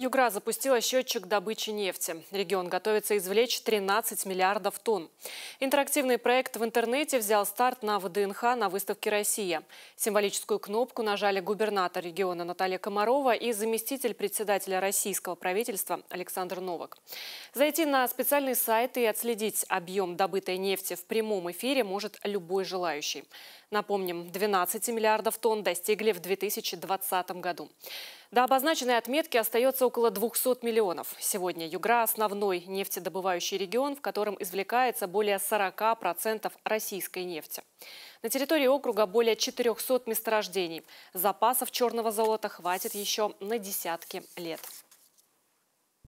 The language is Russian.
Югра запустила счетчик добычи нефти. Регион готовится извлечь 13 миллиардов тонн. Интерактивный проект в интернете взял старт на ВДНХ на выставке «Россия». Символическую кнопку нажали губернатор региона Наталья Комарова и заместитель председателя российского правительства Александр Новак. Зайти на специальный сайт и отследить объем добытой нефти в прямом эфире может любой желающий. Напомним, 12 миллиардов тонн достигли в 2020 году. До обозначенной отметки остается около 200 миллионов. Сегодня Югра – основной нефтедобывающий регион, в котором извлекается более 40% российской нефти. На территории округа более 400 месторождений. Запасов черного золота хватит еще на десятки лет.